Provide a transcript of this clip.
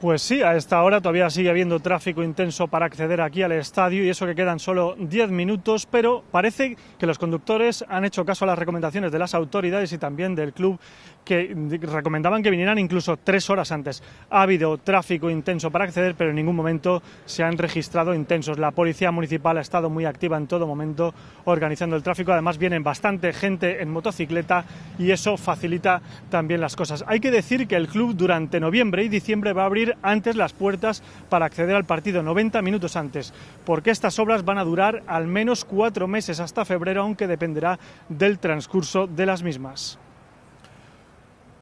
Pues sí, a esta hora todavía sigue habiendo tráfico intenso para acceder aquí al estadio y eso que quedan solo diez minutos, pero parece que los conductores han hecho caso a las recomendaciones de las autoridades y también del club que recomendaban que vinieran incluso tres horas antes. Ha habido tráfico intenso para acceder, pero en ningún momento se han registrado intensos. La policía municipal ha estado muy activa en todo momento organizando el tráfico. Además, vienen bastante gente en motocicleta y eso facilita también las cosas. Hay que decir que el club durante noviembre y diciembre va a abrir antes las puertas para acceder al partido, 90 minutos antes, porque estas obras van a durar al menos cuatro meses hasta febrero, aunque dependerá del transcurso de las mismas.